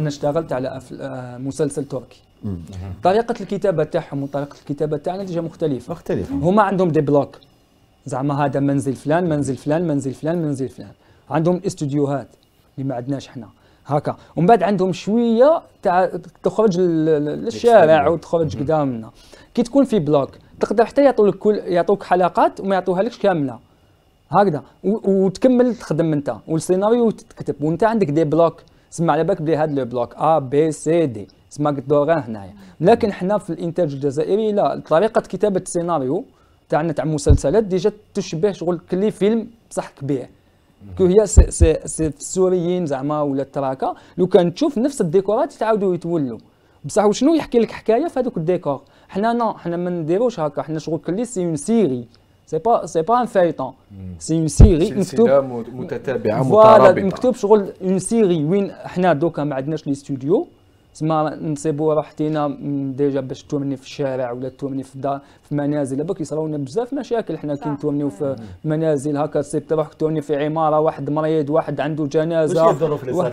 انا اشتغلت على آه، مسلسل تركي طريقه الكتابه تاعهم وطريقه الكتابه تاعنا ديجا مختلفه مختلفه هما عندهم دي بلوك زعما هذا منزل فلان منزل فلان منزل فلان منزل فلان عندهم استوديوهات اللي ما عندناش حنا هكا ومن بعد عندهم شويه تاع تخرج للشارع وتخرج قدامنا كي تكون في بلوك تقدر حتى يعطوك كل يعطوك حلقات وما يعطوها لكش كامله هكذا وتكمل تخدم انت والسيناريو تكتب وانت عندك دي بلوك تسمى على بالك بلي هاد لو بلوك ا بي سي دي تسمى قدوراه هنايا لكن حنا في الانتاج الجزائري لا طريقه كتابه السيناريو تاعنا تاع مسلسلات ديجا تشبه شغل كلي فيلم بصح كبير كو هي سي سي سي السوريين زعما ولا التراكا لو كان تشوف نفس الديكورات تعاودوا يتولوا بصح وشنو يحكي لك حكايه في هذوك الديكور حنا نو حنا ما نديروش هكا حنا شغل كلي سي اون سيري سي با سي با ان فايتون سي اون سيري مكتوب متتابعه مترابطه مكتوب شغل اون سيري وين حنا دوكا ما عندناش لي ستوديو تسمى نصيبوا راحتينا ديجا باش تومني في الشارع ولا تومني في الدار في منازل باك يصراو لنا بزاف مشاكل حنا كي نتومنيو في منازل هكا سيبت روحك تومني في عماره واحد مريض واحد عنده جنازه واش